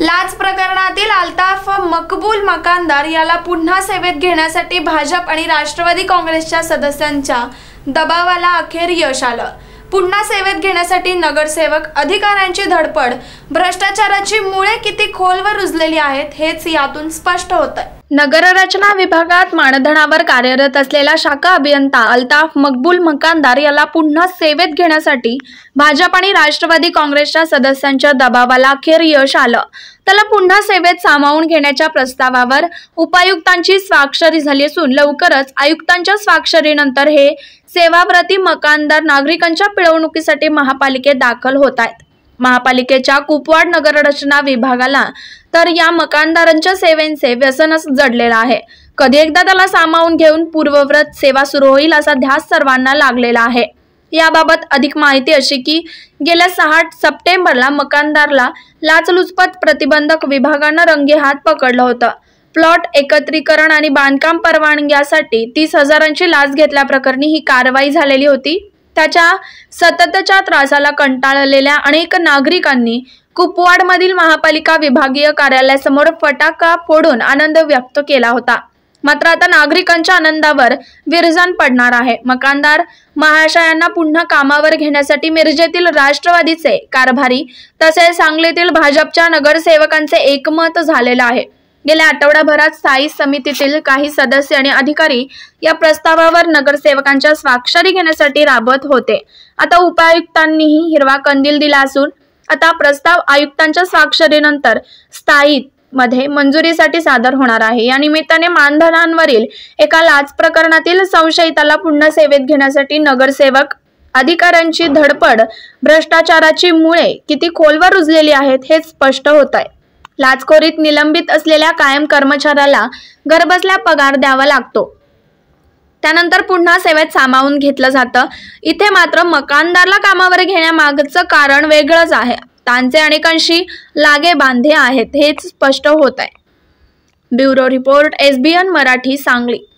लाच प्रकरणातील अल्ताफ मकबूल मकानदार याला पुन्हा सेवेत घेण्यासाठी भाजप आणि राष्ट्रवादी काँग्रेसच्या सदस्यांच्या दबावाला अखेर यश आलं पुन्हा सेवेत घेण्यासाठी नगरसेवक अधिकाऱ्यांची धडपड भ्रष्टाचाराची मुळे किती खोलवर रुजलेली आहेत हेच यातून स्पष्ट होतं नगररचना विभागात मानधनावर कार्यरत असलेला शाखा अभियंता अल्ताफ मकबूल मकानदार याला पुन्हा सेवेत घेण्यासाठी भाजप आणि राष्ट्रवादी काँग्रेसच्या सदस्यांच्या दबावाला अखेर यश आलं त्याला पुन्हा सेवेत सामावून घेण्याच्या प्रस्तावावर उपायुक्तांची स्वाक्षरी झाली असून लवकरच आयुक्तांच्या स्वाक्षरीनंतर हे सेवाव्रती मकानदार नागरिकांच्या पिळवणुकीसाठी महापालिकेत दाखल होत आहेत महापालिकेच्या कुपवाड नगररचना विभागाला तर या मकानदारांच्या सेवेंचे व्यसनच जडलेलं आहे कधी एकदा त्याला सामावून घेऊन पूर्वव्रत सेवा सुरू होईल असा ध्यास सर्वांना लागलेला आहे याबाबत अधिक माहिती अशी की गेल्या सहा सप्टेंबरला मकानदारला लाचलुचपत प्रतिबंधक विभागानं हात पकडलं होतं प्लॉट एकत्रीकरण आणि बांधकाम परवानग्यासाठी तीस हजारांची लाच घेतल्याप्रकरणी ही कारवाई झालेली होती त्याच्या सततच्या त्रासाला कंटाळलेल्या अनेक नागरिकांनी कुपवाडमधील महापालिका विभागीय कार्यालयासमोर फटाका फोडून आनंद व्यक्त केला होता मात्र आता नागरिकांच्या आनंदावर विरजन पडणार आहे मकानदार महाशा यांना पुन्हा कामावर घेण्यासाठी मिरजेतील राष्ट्रवादीचे कारभारी तसेच सांगलीतील भाजपच्या नगरसेवकांचे एकमत झालेलं आहे गेल्या आठवडाभरात स्थायी समितीतील काही सदस्य आणि अधिकारी या प्रस्तावावर नगरसेवकांच्या स्वाक्षरी घेण्यासाठी राबत होते आता उपायुक्तांनीही हिरवा कंदील दिला असून आता प्रस्ताव आयुक्तांच्या स्वाक्षरीनंतर स्थायी मध्ये मंजुरीसाठी सादर होणार आहे या निमित्ताने मानधनांवरील एका लाच प्रकरणातील संशयिताला पुन्हा सेवेत घेण्यासाठी नगरसेवक अधिकाऱ्यांची धडपड भ्रष्टाचाराची मुळे किती खोलवर रुजलेली आहेत हे स्पष्ट होत आहे लाचखोरीत निलंबित असलेल्या कायम कर्मचाऱ्याला घरबसल्या पगार द्यावा लागतो त्यानंतर पुन्हा सेवेत सामावून घेतलं जातं इथे मात्र मकानदारला कामावर घेण्यामागचं कारण वेगळंच आहे त्यांचे अनेकांशी लागे बांधे आहेत हेच स्पष्ट होत आहे bureau report SBN Marathi Sangli